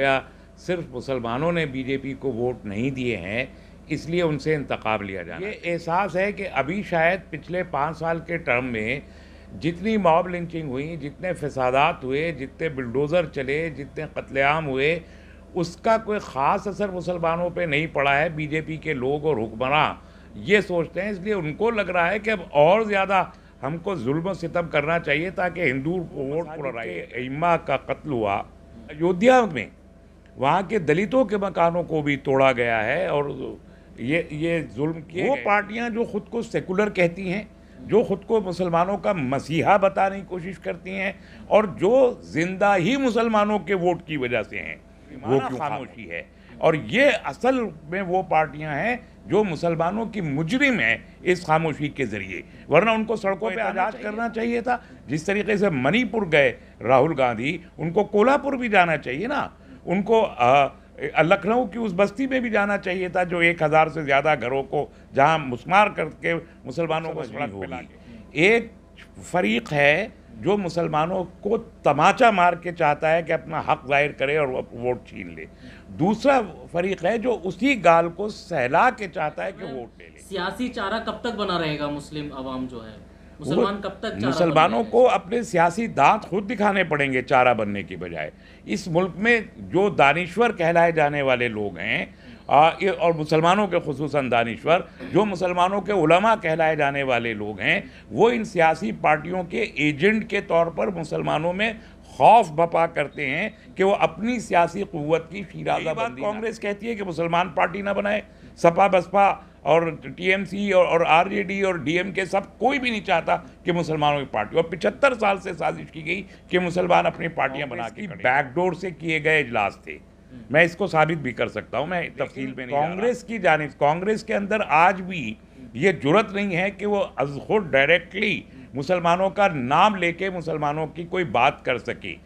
या सिर्फ मुसलमानों ने बीजेपी को वोट नहीं दिए हैं इसलिए उनसे इंतकाब लिया जाए ये एहसास है कि अभी शायद पिछले पाँच साल के टर्म में जितनी मॉब लिंचिंग हुई जितने फसादात हुए जितने बिल्डोज़र चले जितने कत्लेआम हुए उसका कोई ख़ास असर मुसलमानों पे नहीं पड़ा है बीजेपी के लोग और हुक्मरान ये सोचते हैं इसलिए उनको लग रहा है कि अब और ज़्यादा हमको जुल्म सितम करना चाहिए ताकि हिंदू वोट पुलराइए इमा का कत्ल हुआ अयोध्या में वहाँ के दलितों के मकानों को भी तोड़ा गया है और ये ये जुल्म किए वो पार्टियाँ जो खुद को सेकुलर कहती हैं जो खुद को मुसलमानों का मसीहा बताने की कोशिश करती हैं और जो जिंदा ही मुसलमानों के वोट की वजह से हैं वो क्यों खामोशी है और ये असल में वो पार्टियां हैं जो मुसलमानों की मुजरिम है इस खामोशी के ज़रिए वरना उनको सड़कों पे आज़ाद करना चाहिए था जिस तरीके से मणिपुर गए राहुल गांधी उनको कोल्हापुर भी जाना चाहिए ना उनको लखनऊ की उस बस्ती में भी जाना चाहिए था जो एक हज़ार से ज़्यादा घरों को जहाँ मुस्मार करके मुसलमानों को सड़क पर एक फरीक है जो मुसलमानों को तमाचा मार के चाहता है कि अपना हक जाहिर करे और वोट छीन ले दूसरा फरीक है जो उसी गाल को सहला के चाहता है कि वोट ले ले सियासी चारा कब तक बना रहेगा मुस्लिम आवाम जो है मुसलमान कब तक मुसलमानों को अपने सियासी दांत खुद दिखाने पड़ेंगे चारा बनने की बजाय इस मुल्क में जो दानिश्वर कहलाए जाने वाले लोग हैं और मुसलमानों के खसूस दानश्वर जो मुसलमानों के उलमा कहलाए जाने वाले लोग हैं वो इन सियासी पार्टियों के एजेंट के तौर पर मुसलमानों में खौफ बपा करते हैं कि वो अपनी सियासी क़वत की बात कांग्रेस कहती है कि मुसलमान पार्टी ना बनाए सपा बसपा और टीएमसी और और आरजेडी और डीएमके सब कोई भी नहीं चाहता कि मुसलमानों की पार्टी और पिछहत्तर साल से साजिश की गई कि मुसलमान अपनी पार्टियां बना के बैकडोर से किए गए इजलास थे हम्म। मैं इसको साबित भी कर सकता हूँ मैं तफसील में कांग्रेस की जानब कांग्रेस के अंदर आज भी ये जरूरत नहीं है कि वो खुद डायरेक्टली हम्म। मुसलमानों का नाम लेके मुसलमानों की कोई बात कर सके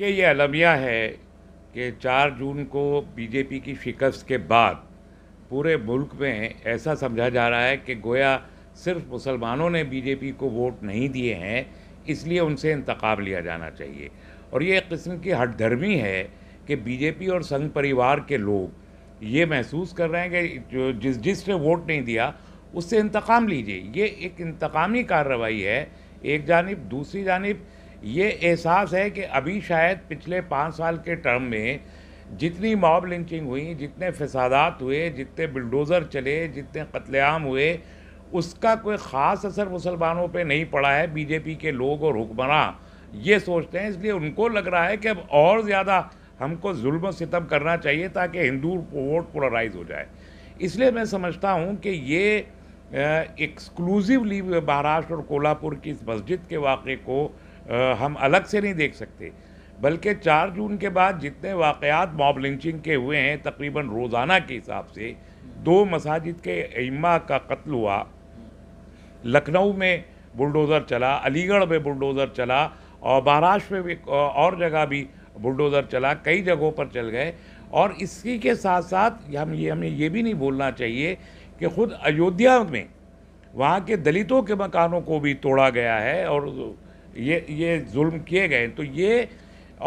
ये अलमिया है कि चार जून को बीजेपी की शिकस्त के बाद पूरे मुल्क में ऐसा समझा जा रहा है कि गोया सिर्फ मुसलमानों ने बीजेपी को वोट नहीं दिए हैं इसलिए उनसे इंतकाब लिया जाना चाहिए और ये एक किस्म की हटधर्मी है कि बीजेपी और संघ परिवार के लोग ये महसूस कर रहे हैं कि जो जिस जिसने वोट नहीं दिया उससे इंतकाम लीजिए ये एक इंतकामी कार्रवाई है एक जानब दूसरी जानब ये एहसास है कि अभी शायद पिछले पाँच साल के टर्म में जितनी मॉब लिंचिंग हुई जितने फसादात हुए जितने बिल्डोजर चले जितने कत्लेआम हुए उसका कोई ख़ास असर मुसलमानों पे नहीं पड़ा है बीजेपी के लोग और हुक्मरान ये सोचते हैं इसलिए उनको लग रहा है कि अब और ज़्यादा हमको जुल्म सितम करना चाहिए ताकि हिंदू वोट पोलराइज हो जाए इसलिए मैं समझता हूँ कि ये एक्सक्लूसिवली महाराष्ट्र और कोल्हापुर की इस मस्जिद के वाक़े को आ, हम अलग से नहीं देख सकते बल्कि चार जून के बाद जितने वाकयात मॉब लिंचिंग के हुए हैं तकरीबन रोज़ाना के हिसाब से दो मसाजिद के इमा का कत्ल हुआ लखनऊ में बुलडोज़र चला अलीगढ़ में बुलडोज़र चला और महाराष्ट्र में भी और जगह भी बुलडोज़र चला कई जगहों पर चल गए और इसी के साथ साथ हम ये हमें ये भी नहीं बोलना चाहिए कि खुद अयोध्या में वहाँ के दलितों के मकानों को भी तोड़ा गया है और ये ये जुल्म किए गए तो ये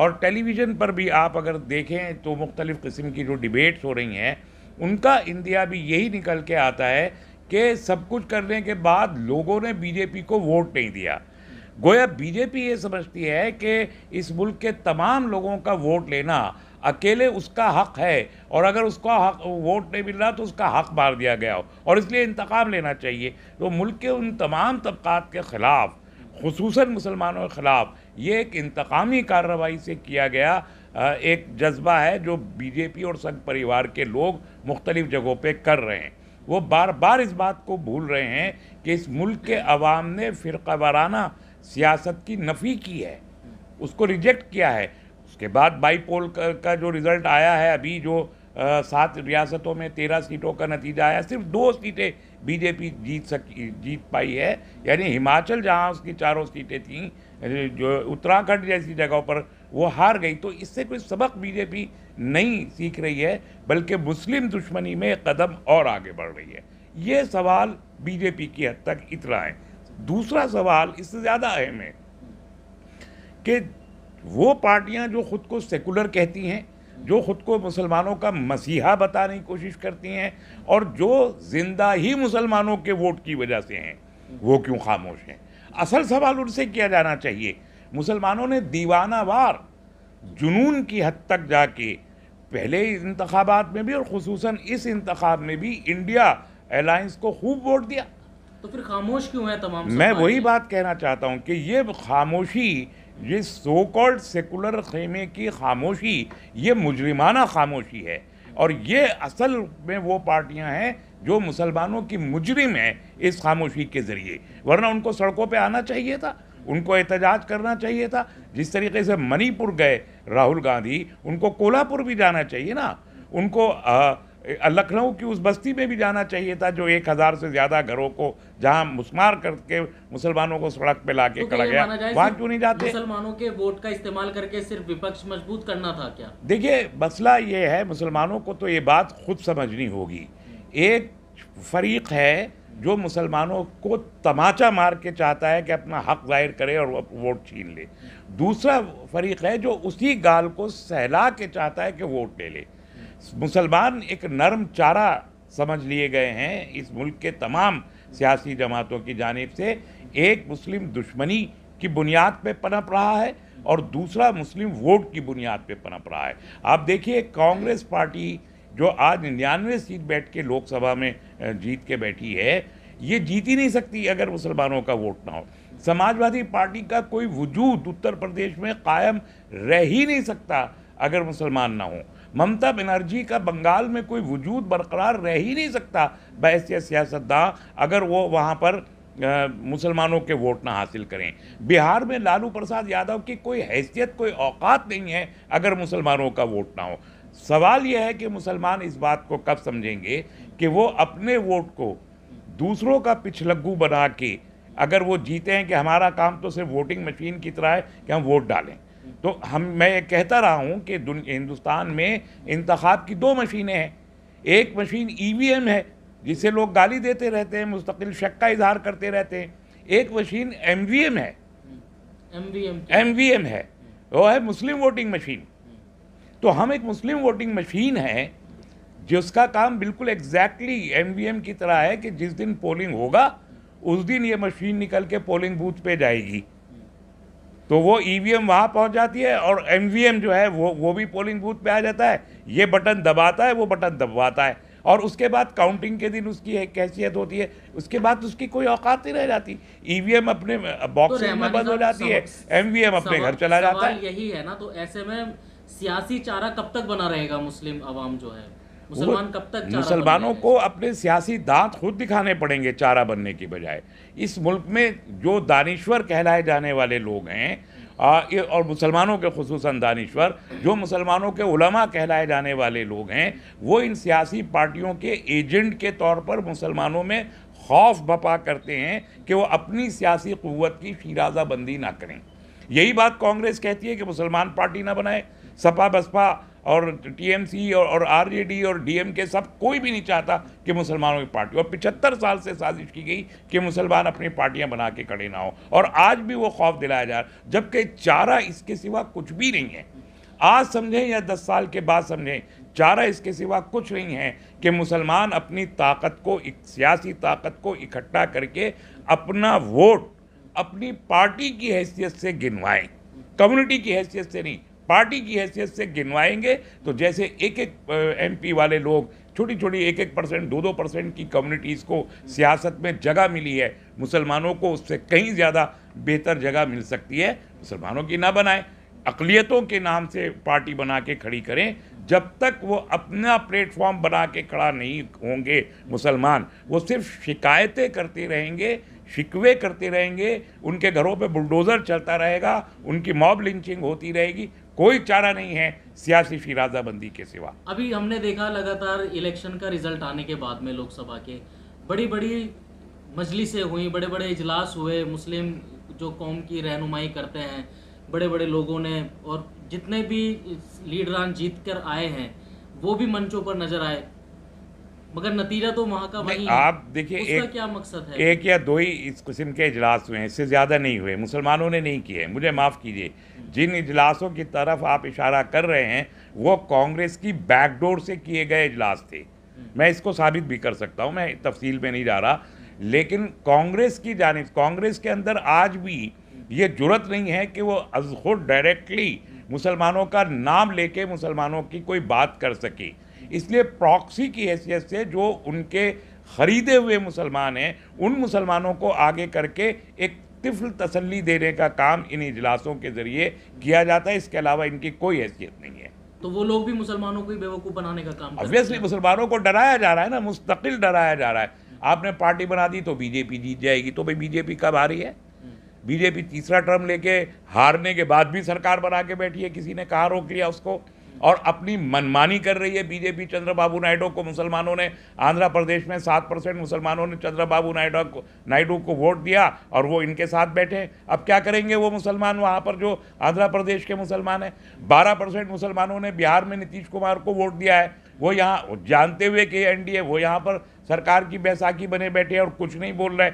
और टेलीविज़न पर भी आप अगर देखें तो मुख्तलिफ़ किस्म की जो डिबेट्स हो रही हैं उनका इंदिया भी यही निकल के आता है कि सब कुछ करने के बाद लोगों ने बीजेपी को वोट नहीं दिया गोया बीजेपी ये समझती है कि इस मुल्क के तमाम लोगों का वोट लेना अकेले उसका हक है और अगर उसका हक वोट नहीं मिल रहा तो उसका हक मार दिया गया हो और इसलिए इंतकाम लेना चाहिए तो मुल्क के उन तमाम तबकात के ख़िलाफ़ खसूस मुसलमानों के ख़िलाफ़ ये एक इंतकामी कार्रवाई से किया गया एक जज्बा है जो बीजेपी और संघ परिवार के लोग मुख्तलिफ़ जगहों पर कर रहे हैं वो बार बार इस बात को भूल रहे हैं कि इस मुल्क के अवाम ने फ़िरका वाराना सियासत की नफ़ी की है उसको रिजेक्ट किया है उसके बाद बाईपोल का, का जो रिज़ल्ट आया है अभी जो सात रियासतों में तेरह सीटों का नतीजा आया सिर्फ दो सीटें बीजेपी जीत सकी जीत पाई है यानी हिमाचल जहाँ उसकी चारों सीटें थीं जो उत्तराखंड जैसी जगहों पर वो हार गई तो इससे कोई सबक बीजेपी नहीं सीख रही है बल्कि मुस्लिम दुश्मनी में कदम और आगे बढ़ रही है ये सवाल बीजेपी की हद तक इतना है दूसरा सवाल इससे ज़्यादा अहम है कि वो पार्टियां जो खुद को सेकुलर कहती हैं जो ख़ुद को मुसलमानों का मसीहा बताने की कोशिश करती हैं और जो ज़िंदा ही मुसलमानों के वोट की वजह से हैं वो क्यों खामोश हैं असल सवाल उनसे किया जाना चाहिए मुसलमानों ने दीवाना वार जुनून की हद तक जाके पहले इंतबात में भी और खसूस इस इंतब में भी इंडिया एयरलाइंस को खूब वोट दिया तो फिर खामोश क्यों है तमाम मैं वही बात कहना चाहता हूँ कि ये खामोशी ये सो कॉल्ड सेकुलर खेमे की खामोशी ये मुजरिमाना खामोशी है और ये असल में वो पार्टियां हैं जो मुसलमानों की मुजरिम है इस खामोशी के ज़रिए वरना उनको सड़कों पे आना चाहिए था उनको एहतजाज करना चाहिए था जिस तरीके से मणिपुर गए राहुल गांधी उनको कोल्हापुर भी जाना चाहिए ना उनको आ, लखनऊ की उस बस्ती में भी जाना चाहिए था जो एक हज़ार से ज़्यादा घरों को जहाँ मुस्मार करके मुसलमानों को सड़क पे लाके तो खड़ा गया वहाँ क्यों नहीं जाते मुसलमानों के वोट का इस्तेमाल करके सिर्फ विपक्ष मजबूत करना था क्या देखिए मसला ये है मुसलमानों को तो ये बात खुद समझनी होगी एक फरीक है जो मुसलमानों को तमाचा मार के चाहता है कि अपना हक जाहिर करे और वोट छीन ले दूसरा फरीक है जो उसी गाल को सहला के चाहता है कि वोट ले ले मुसलमान एक नरम चारा समझ लिए गए हैं इस मुल्क के तमाम सियासी जमातों की जानब से एक मुस्लिम दुश्मनी की बुनियाद पर पनप रहा है और दूसरा मुस्लिम वोट की बुनियाद पर पनप रहा है आप देखिए कांग्रेस पार्टी जो आज निन्यानवे सीट बैठ के लोकसभा में जीत के बैठी है ये जीत ही नहीं सकती अगर मुसलमानों का वोट ना हो समाजवादी पार्टी का कोई वजूद उत्तर प्रदेश में कायम रह ही नहीं सकता अगर मुसलमान ना हों ममता बनर्जी का बंगाल में कोई वजूद बरकरार रह ही नहीं सकता बहसीत सियासतदान अगर वो वहाँ पर मुसलमानों के वोट ना हासिल करें बिहार में लालू प्रसाद यादव की कोई हैसियत कोई औकात नहीं है अगर मुसलमानों का वोट ना हो सवाल यह है कि मुसलमान इस बात को कब समझेंगे कि वो अपने वोट को दूसरों का पिछलग्गू बना के अगर वो जीते हैं कि हमारा काम तो सिर्फ वोटिंग मशीन की तरह है कि हम वोट डालें तो हम मैं कहता रहा हूँ कि हिंदुस्तान में इंतखब की दो मशीनें हैं एक मशीन ई e है जिसे लोग गाली देते रहते हैं मुस्तकिल शक का इजहार करते रहते हैं एक मशीन एम वी एम है एम वी एम है वो है मुस्लिम वोटिंग मशीन तो हम एक मुस्लिम वोटिंग मशीन है जिसका काम बिल्कुल एग्जैक्टली एम की तरह है कि जिस दिन पोलिंग होगा उस दिन ये मशीन निकल के पोलिंग बूथ पे जाएगी तो वो ईवीएम e वहाँ पहुँच जाती है और एमवीएम जो है वो वो भी पोलिंग बूथ पे आ जाता है ये बटन दबाता है वो बटन दबवाता है और उसके बाद काउंटिंग के दिन उसकी एक हैसियत होती है उसके बाद उसकी कोई औकात नहीं रह जाती ईवीएम e अपने बॉक्स तो में बंद हो जाती है एमवीएम अपने घर चला जाता है यही है ना तो ऐसे में सियासी चारा कब तक बना रहेगा मुस्लिम आवाम जो है मुसलमान कब तक मुसलमानों को अपने सियासी दांत खुद दिखाने पड़ेंगे चारा बनने की बजाय इस मुल्क में जो दानिश्वर कहलाए जाने वाले लोग हैं और मुसलमानों के खसूस दानिश्वर जो मुसलमानों के उलमा कहलाए जाने वाले लोग हैं वो इन सियासी पार्टियों के एजेंट के तौर पर मुसलमानों में खौफ बपा करते हैं कि वो अपनी सियासी क़वत की शराजा बंदी ना करें यही बात कांग्रेस कहती है कि मुसलमान पार्टी ना बनाए सपा बसपा और टीएमसी और और आरजेडी और डीएमके सब कोई भी नहीं चाहता कि मुसलमानों की पार्टी और पिछहत्तर साल से साजिश की गई कि मुसलमान अपनी पार्टियां बना के खड़े ना हो और आज भी वो खौफ दिलाया जा रहा जबकि चारा इसके सिवा कुछ भी नहीं है आज समझें या दस साल के बाद समझें चारा इसके सिवा कुछ नहीं है कि मुसलमान अपनी ताकत को एक सियासी ताकत को इकट्ठा करके अपना वोट अपनी पार्टी की हैसियत से गिनवाएं कम्युनिटी की हैसियत से नहीं पार्टी की हैसियत से गिनवाएंगे तो जैसे एक एक एमपी वाले लोग छोटी छोटी एक एक परसेंट दो दो परसेंट की कम्युनिटीज़ को सियासत में जगह मिली है मुसलमानों को उससे कहीं ज़्यादा बेहतर जगह मिल सकती है मुसलमानों की ना बनाए अकलीतों के नाम से पार्टी बना के खड़ी करें जब तक वो अपना प्लेटफॉर्म बना के खड़ा नहीं होंगे मुसलमान वो सिर्फ शिकायतें करते रहेंगे शिकवे करते रहेंगे उनके घरों पे बुलडोज़र चलता रहेगा उनकी मॉब लिंचिंग होती रहेगी कोई चारा नहीं है सियासी फिराजाबंदी के सिवा अभी हमने देखा लगातार इलेक्शन का रिजल्ट आने के बाद में लोकसभा के बड़ी बड़ी मजलिसें हुई बड़े बड़े इजलास हुए मुस्लिम जो कौम की रहनुमाई करते हैं बड़े बड़े लोगों ने और जितने भी लीडरान जीत कर आए हैं वो भी मंचों पर नजर आए मगर नतीजा तो वहाँ का वही आप देखिए एक क्या मकसद है एक या दो ही इस किस्म के इजलास हुए हैं इससे ज़्यादा नहीं हुए मुसलमानों ने नहीं किए मुझे माफ़ कीजिए जिन इजलासों की तरफ आप इशारा कर रहे हैं वो कांग्रेस की बैकडोर से किए गए इजलास थे हम्म। मैं इसको साबित भी कर सकता हूँ मैं तफसील में नहीं जा रहा लेकिन कांग्रेस की जानब कांग्रेस के अंदर आज भी ये जरूरत नहीं है कि वो अज खुद डायरेक्टली मुसलमानों का नाम लेके मुसलमानों की कोई बात कर सके इसलिए प्रॉक्सी की हैसियत से जो उनके ख़रीदे हुए मुसलमान हैं उन मुसलमानों को आगे करके एक तिफल तसल्ली देने का काम इन इजलासों के ज़रिए किया जाता है इसके अलावा इनकी कोई हैसियत नहीं है तो वो लोग भी मुसलमानों को बेवकूफ़ बनाने का काम ऑब्वियसली मुसलमानों को डराया जा रहा है ना मुस्तकिल डराया जा रहा है आपने पार्टी बना दी तो बीजेपी जीत जाएगी तो भाई बीजेपी कब आ रही है हम्म। बीजेपी तीसरा टर्म लेके हारने के बाद भी सरकार बना के बैठी है किसी ने कहा रोक लिया उसको और अपनी मनमानी कर रही है बीजेपी चंद्रबाबू नायडू को मुसलमानों ने आंध्र प्रदेश में सात परसेंट मुसलमानों ने चंद्रबाबू नायडू को नायडू को वोट दिया और वो इनके साथ बैठे अब क्या करेंगे वो मुसलमान वहाँ पर जो आंध्र प्रदेश के मुसलमान हैं बारह परसेंट मुसलमानों ने बिहार में नीतीश कुमार को वोट दिया है वो यहाँ जानते हुए कि एन वो यहाँ पर सरकार की बैसाखी बने बैठे और कुछ नहीं बोल रहे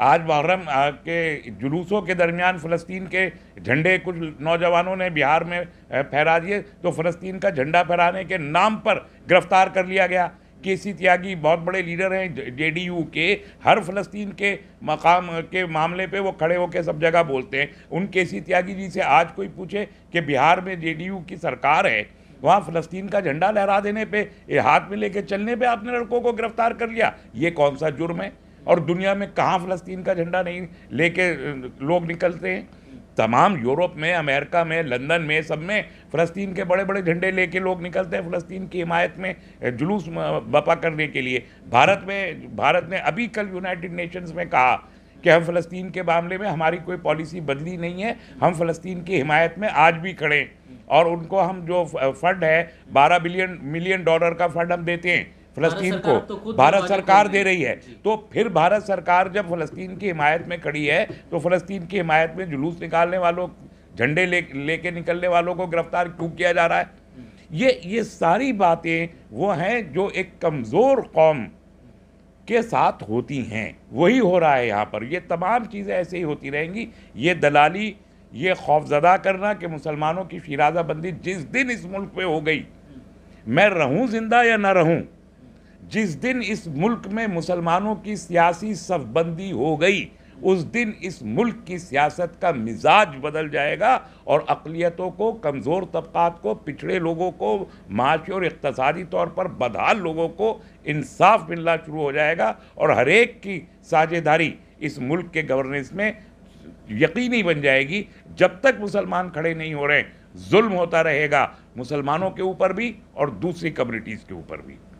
आज मुहर्रम के जुलूसों के दरमियान फ़लस्तीन के झंडे कुछ नौजवानों ने बिहार में फहरा दिए तो फ़लस्तीन का झंडा फहराने के नाम पर गिरफ्तार कर लिया गया के सी त्यागी बहुत बड़े लीडर हैं जे डी यू के हर फलस्तीन के मकाम के मामले पे वो खड़े होकर सब जगह बोलते हैं उन के सी त्यागी जी से आज कोई पूछे कि बिहार में जे डी यू की सरकार है वहाँ फ़लस्तीन का झंडा लहरा देने पे हाथ में लेके चलने पे आपने लड़कों को गिरफ्तार कर लिया ये कौन सा जुर्म है और दुनिया में कहाँ फ़लस्तीन का झंडा नहीं लेके लोग निकलते हैं तमाम यूरोप में अमेरिका में लंदन में सब में फ़लस्तीन के बड़े बड़े झंडे लेके लोग निकलते हैं फ़लस्तीन की हिमायत में जुलूस बपा करने के लिए भारत में भारत ने अभी कल यूनाइटेड नेशंस में कहा कि हम फ़लस्तीन के मामले में हमारी कोई पॉलिसी बदली नहीं है हम फ़लस्तीन की हिमायत में आज भी खड़े और उनको हम जो फंड है बारह बिलियन मिलियन डॉलर का फंड हम देते हैं फ़लस्तीन को तो भारत सरकार दे रही है तो फिर भारत सरकार जब फ़लस्तीन की हिमायत में खड़ी है तो फ़लस्तीन की हिमायत में जुलूस निकालने वालों झंडे ले लेके निकलने वालों को गिरफ्तार क्यों किया जा रहा है ये ये सारी बातें वो हैं जो एक कमज़ोर कौम के साथ होती हैं वही हो रहा है यहाँ पर ये तमाम चीज़ें ऐसे ही होती रहेंगी ये दलाली ये खौफजदा करना कि मुसलमानों की शराजाबंदी जिस दिन इस मुल्क पे हो गई मैं रहूं ज़िंदा या ना रहूं जिस दिन इस मुल्क में मुसलमानों की सियासी सफबंदी हो गई उस दिन इस मुल्क की सियासत का मिजाज बदल जाएगा और अकलीतों को कमज़ोर तबक़ात को पिछड़े लोगों को माशी और इकतसादी तौर पर बदहाल लोगों को इंसाफ मिलना शुरू हो जाएगा और हर एक की साझेदारी इस मुल्क के गवर्नेंस में यकीनी बन जाएगी जब तक मुसलमान खड़े नहीं हो रहे जुल्म होता रहेगा मुसलमानों के ऊपर भी और दूसरी कम्युनिटीज़ के ऊपर भी